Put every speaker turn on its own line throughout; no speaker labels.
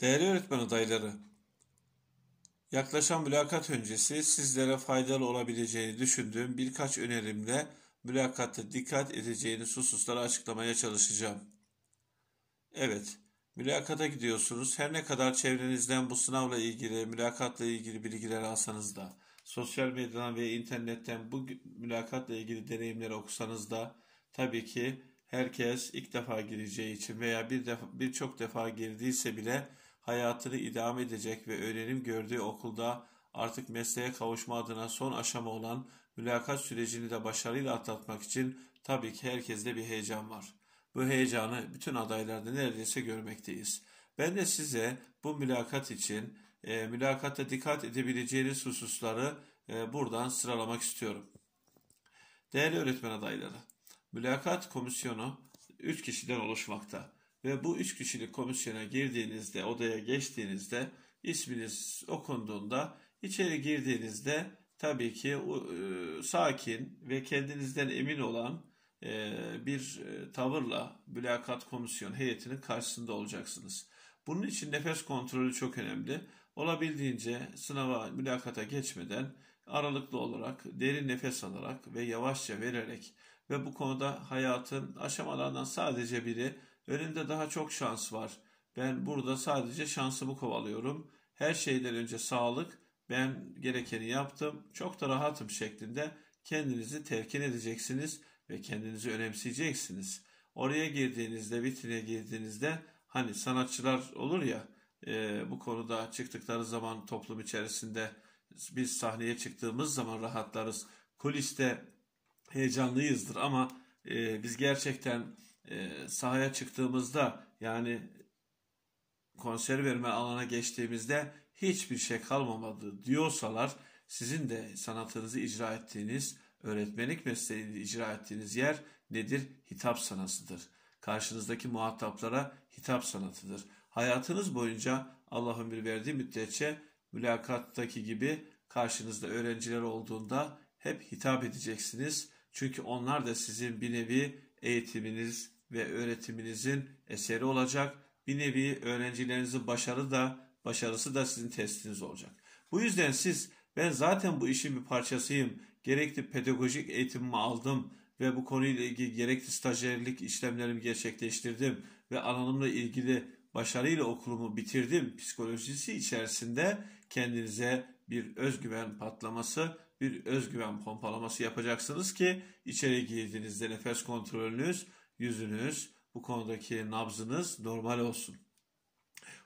Değerli öğretmen adayları, yaklaşan mülakat öncesi sizlere faydalı olabileceğini düşündüğüm birkaç önerimle mülakatta dikkat edeceğiniz hususları açıklamaya çalışacağım. Evet, mülakata gidiyorsunuz. Her ne kadar çevrenizden bu sınavla ilgili, mülakatla ilgili bilgiler alsanız da, sosyal medyadan ve internetten bu mülakatla ilgili deneyimleri okusanız da, tabii ki herkes ilk defa gireceği için veya bir defa, birçok defa girdiyse bile hayatını idame edecek ve öğrenim gördüğü okulda artık mesleğe kavuşma adına son aşama olan mülakat sürecini de başarıyla atlatmak için tabii ki herkeste bir heyecan var. Bu heyecanı bütün adaylarda neredeyse görmekteyiz. Ben de size bu mülakat için e, mülakatta dikkat edebileceğiniz hususları e, buradan sıralamak istiyorum. Değerli öğretmen adayları, mülakat komisyonu 3 kişiden oluşmakta ve bu üç kişilik komisyona girdiğinizde, odaya geçtiğinizde isminiz okunduğunda içeri girdiğinizde tabii ki e, sakin ve kendinizden emin olan e, bir e, tavırla mülakat komisyon heyetinin karşısında olacaksınız. Bunun için nefes kontrolü çok önemli. Olabildiğince sınava, mülakata geçmeden aralıklı olarak, derin nefes alarak ve yavaşça vererek ve bu konuda hayatın aşamalarından sadece biri Önümde daha çok şans var. Ben burada sadece şansımı kovalıyorum. Her şeyden önce sağlık. Ben gerekeni yaptım. Çok da rahatım şeklinde kendinizi telkin edeceksiniz ve kendinizi önemseyeceksiniz. Oraya girdiğinizde, vitrine girdiğinizde hani sanatçılar olur ya e, bu konuda çıktıkları zaman toplum içerisinde biz sahneye çıktığımız zaman rahatlarız. Kuliste heyecanlıyızdır ama e, biz gerçekten e, sahaya çıktığımızda yani konser verme alana geçtiğimizde hiçbir şey kalmamadı diyorsalar sizin de sanatınızı icra ettiğiniz, öğretmenlik mesleğini icra ettiğiniz yer nedir? Hitap sanatıdır. Karşınızdaki muhataplara hitap sanatıdır. Hayatınız boyunca Allah'ın bir verdiği müddetçe mülakattaki gibi karşınızda öğrenciler olduğunda hep hitap edeceksiniz. Çünkü onlar da sizin bir nevi eğitiminiz, ve öğretiminizin eseri olacak. Bir nevi öğrencilerinizin başarı da başarısı da sizin testiniz olacak. Bu yüzden siz ben zaten bu işin bir parçasıyım. Gerekli pedagojik eğitimimi aldım ve bu konuyla ilgili gerekli stajyerlik işlemlerimi gerçekleştirdim ve alanımla ilgili başarıyla okulumu bitirdim psikolojisi içerisinde kendinize bir özgüven patlaması, bir özgüven pompalaması yapacaksınız ki içeri girdiğinizde nefes kontrolünüz yüzünüz, bu konudaki nabzınız normal olsun.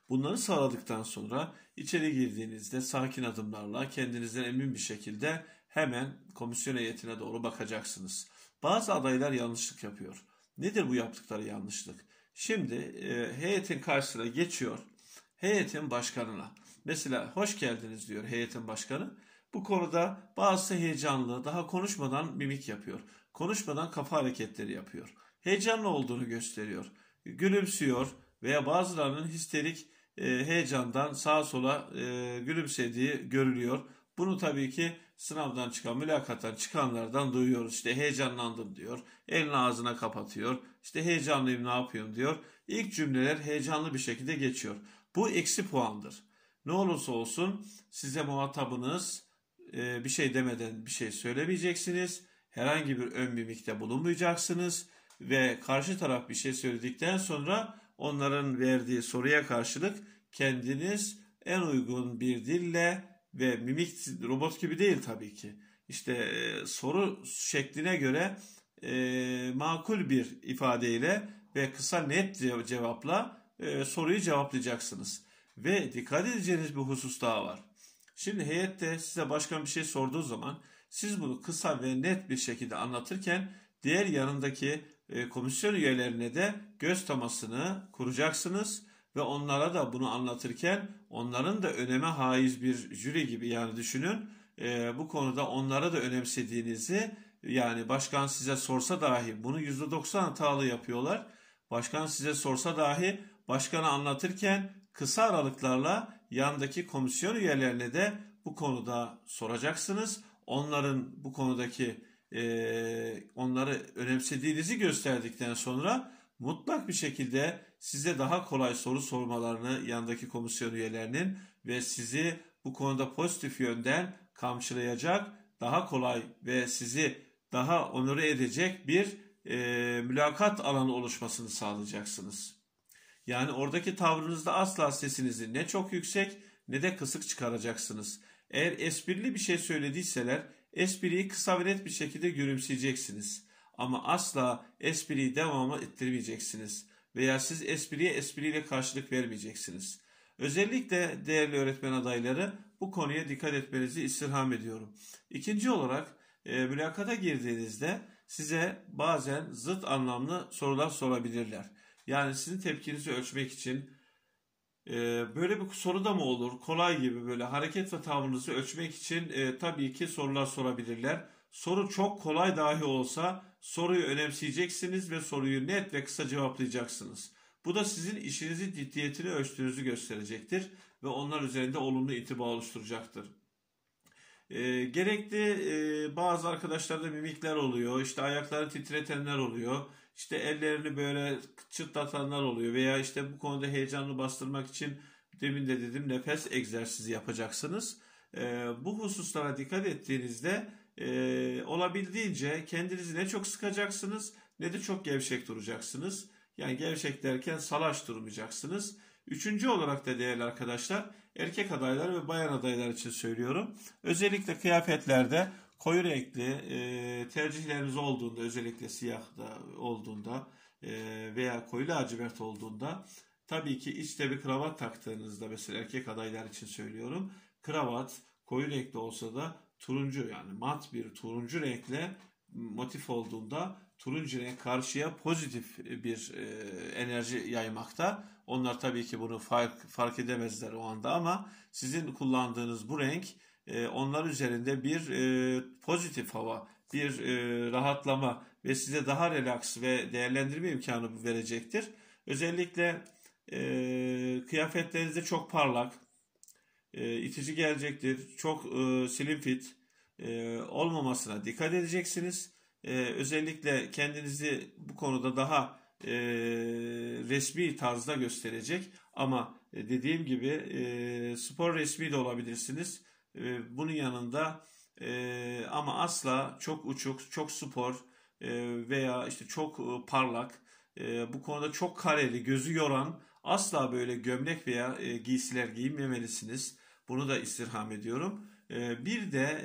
Bunları sağladıktan sonra içeri girdiğinizde sakin adımlarla kendinizden emin bir şekilde hemen komisyon heyetine doğru bakacaksınız. Bazı adaylar yanlışlık yapıyor. Nedir bu yaptıkları yanlışlık? Şimdi e, heyetin karşısına geçiyor. Heyetin başkanına. Mesela hoş geldiniz diyor heyetin başkanı. Bu konuda bazı heyecanlı, daha konuşmadan mimik yapıyor. Konuşmadan kafa hareketleri yapıyor heyecanlı olduğunu gösteriyor. Gülümsüyor veya bazılarının histerik e, heyecandan sağa sola e, gülümsediği görülüyor. Bunu tabii ki sınavdan çıkan, mülakattan çıkanlardan duyuyoruz. İşte heyecanlandım diyor. Elini ağzına kapatıyor. İşte heyecanlıyım ne yapıyorum diyor. İlk cümleler heyecanlı bir şekilde geçiyor. Bu eksi puandır. Ne olursa olsun size muhatabınız e, bir şey demeden bir şey söylemeyeceksiniz. Herhangi bir ön mimikte bulunmayacaksınız ve karşı taraf bir şey söyledikten sonra onların verdiği soruya karşılık kendiniz en uygun bir dille ve mimik robot gibi değil tabii ki. İşte e, soru şekline göre e, makul bir ifadeyle ve kısa net cevapla e, soruyu cevaplayacaksınız. Ve dikkat edeceğiniz bir husus daha var. Şimdi heyette size başkan bir şey sorduğu zaman siz bunu kısa ve net bir şekilde anlatırken diğer yanındaki e, komisyon üyelerine de göz temasını kuracaksınız ve onlara da bunu anlatırken onların da öneme haiz bir jüri gibi yani düşünün e, bu konuda onlara da önemsediğinizi yani başkan size sorsa dahi bunu %90 hatalı yapıyorlar. Başkan size sorsa dahi başkanı anlatırken kısa aralıklarla yandaki komisyon üyelerine de bu konuda soracaksınız. Onların bu konudaki e, onları önemsediğinizi gösterdikten sonra mutlak bir şekilde size daha kolay soru sormalarını yandaki komisyon üyelerinin ve sizi bu konuda pozitif yönden kamçılayacak, daha kolay ve sizi daha onuru edecek bir e, mülakat alanı oluşmasını sağlayacaksınız. Yani oradaki tavrınızda asla sesinizi ne çok yüksek ne de kısık çıkaracaksınız. Eğer esprili bir şey söylediyseler Espriyi kısa ve net bir şekilde gülümseyeceksiniz. Ama asla espriyi devamı ettirmeyeceksiniz. Veya siz espriye espriyle karşılık vermeyeceksiniz. Özellikle değerli öğretmen adayları bu konuya dikkat etmenizi istirham ediyorum. İkinci olarak e, mülakata girdiğinizde size bazen zıt anlamlı sorular sorabilirler. Yani sizin tepkinizi ölçmek için e, böyle bir soru da mı olur? Kolay gibi böyle hareket ve tavrınızı ölçmek için e, tabii ki sorular sorabilirler. Soru çok kolay dahi olsa soruyu önemseyeceksiniz ve soruyu net ve kısa cevaplayacaksınız. Bu da sizin işinizi ciddiyetini ölçtüğünüzü gösterecektir ve onlar üzerinde olumlu itibar oluşturacaktır. E, gerekli e, bazı arkadaşlarda mimikler oluyor, işte ayakları titretenler oluyor işte ellerini böyle çıtlatanlar oluyor veya işte bu konuda heyecanlı bastırmak için demin de dedim nefes egzersizi yapacaksınız. E, bu hususlara dikkat ettiğinizde e, olabildiğince kendinizi ne çok sıkacaksınız ne de çok gevşek duracaksınız. Yani gevşek derken salaş durmayacaksınız. Üçüncü olarak da değerli arkadaşlar erkek adaylar ve bayan adaylar için söylüyorum. Özellikle kıyafetlerde koyu renkli e, tercihleriniz olduğunda özellikle siyah da olduğunda e, veya koyu lacivert olduğunda tabii ki içte bir kravat taktığınızda mesela erkek adaylar için söylüyorum kravat koyu renkli olsa da turuncu yani mat bir turuncu renkle motif olduğunda turuncu renk karşıya pozitif bir e, enerji yaymakta. Onlar tabii ki bunu fark, fark edemezler o anda ama sizin kullandığınız bu renk e, onlar üzerinde bir e, pozitif hava, bir e, rahatlama ve size daha relax ve değerlendirme imkanı verecektir. Özellikle e, kıyafetlerinizde çok parlak, e, itici gelecektir, çok e, slim fit e, olmamasına dikkat edeceksiniz. E, özellikle kendinizi bu konuda daha e, resmi tarzda gösterecek ama e, dediğim gibi e, spor resmi de olabilirsiniz ee, bunun yanında e, ama asla çok uçuk, çok spor e, veya işte çok e, parlak, bu konuda çok kareli, gözü yoran asla böyle gömlek veya giysiler giymemelisiniz. Bunu da istirham ediyorum. bir de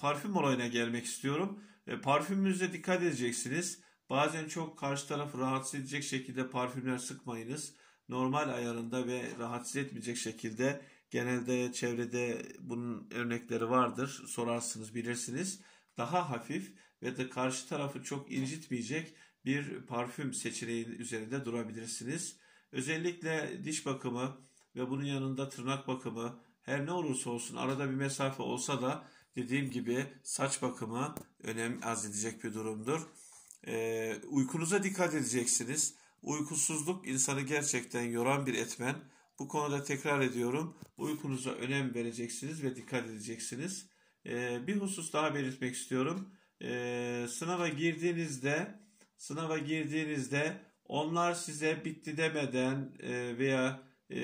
parfüm olayına gelmek istiyorum. E, parfümünüze dikkat edeceksiniz. Bazen çok karşı tarafı rahatsız edecek şekilde parfümler sıkmayınız. Normal ayarında ve rahatsız etmeyecek şekilde Genelde çevrede bunun örnekleri vardır. Sorarsınız, bilirsiniz. Daha hafif ve de karşı tarafı çok incitmeyecek bir parfüm seçeneğinin üzerinde durabilirsiniz. Özellikle diş bakımı ve bunun yanında tırnak bakımı her ne olursa olsun arada bir mesafe olsa da dediğim gibi saç bakımı önem arz edecek bir durumdur. Ee, uykunuza dikkat edeceksiniz. Uykusuzluk insanı gerçekten yoran bir etmen. Bu konuda tekrar ediyorum. Uykunuza önem vereceksiniz ve dikkat edeceksiniz. Ee, bir husus daha belirtmek istiyorum. Ee, sınava girdiğinizde sınava girdiğinizde onlar size bitti demeden e, veya e,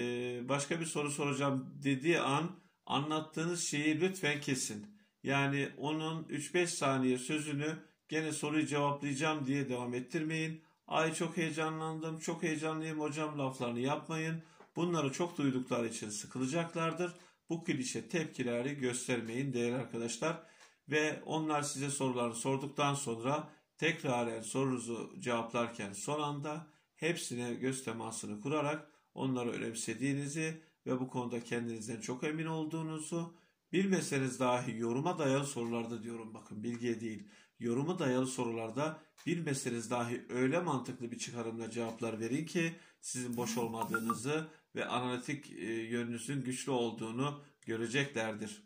başka bir soru soracağım dediği an anlattığınız şeyi lütfen kesin. Yani onun 3-5 saniye sözünü gene soruyu cevaplayacağım diye devam ettirmeyin. Ay çok heyecanlandım, çok heyecanlıyım hocam laflarını yapmayın. Bunları çok duydukları için sıkılacaklardır. Bu klişe tepkileri göstermeyin değerli arkadaşlar. Ve onlar size sorularını sorduktan sonra tekraren sorunuzu cevaplarken son anda hepsine göz temasını kurarak onları önemsediğinizi ve bu konuda kendinizden çok emin olduğunuzu bilmeseniz dahi yoruma dayalı sorularda diyorum bakın bilgiye değil yoruma dayalı sorularda bilmeseniz dahi öyle mantıklı bir çıkarımla cevaplar verin ki sizin boş olmadığınızı ve analitik e, yönünüzün güçlü olduğunu göreceklerdir.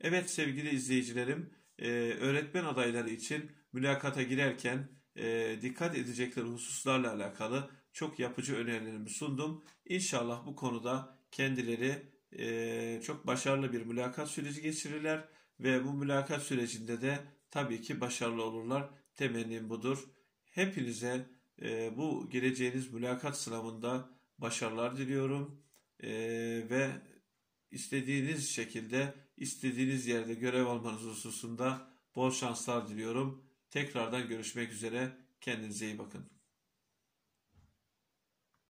Evet sevgili izleyicilerim, e, öğretmen adayları için mülakata girerken e, dikkat edecekleri hususlarla alakalı çok yapıcı önerilerimi sundum. İnşallah bu konuda kendileri çok başarılı bir mülakat süreci geçirirler ve bu mülakat sürecinde de tabii ki başarılı olurlar. Temennim budur. Hepinize bu geleceğiniz mülakat sınavında başarılar diliyorum. E, ve istediğiniz şekilde, istediğiniz yerde görev almanız hususunda bol şanslar diliyorum. Tekrardan görüşmek üzere. Kendinize iyi bakın.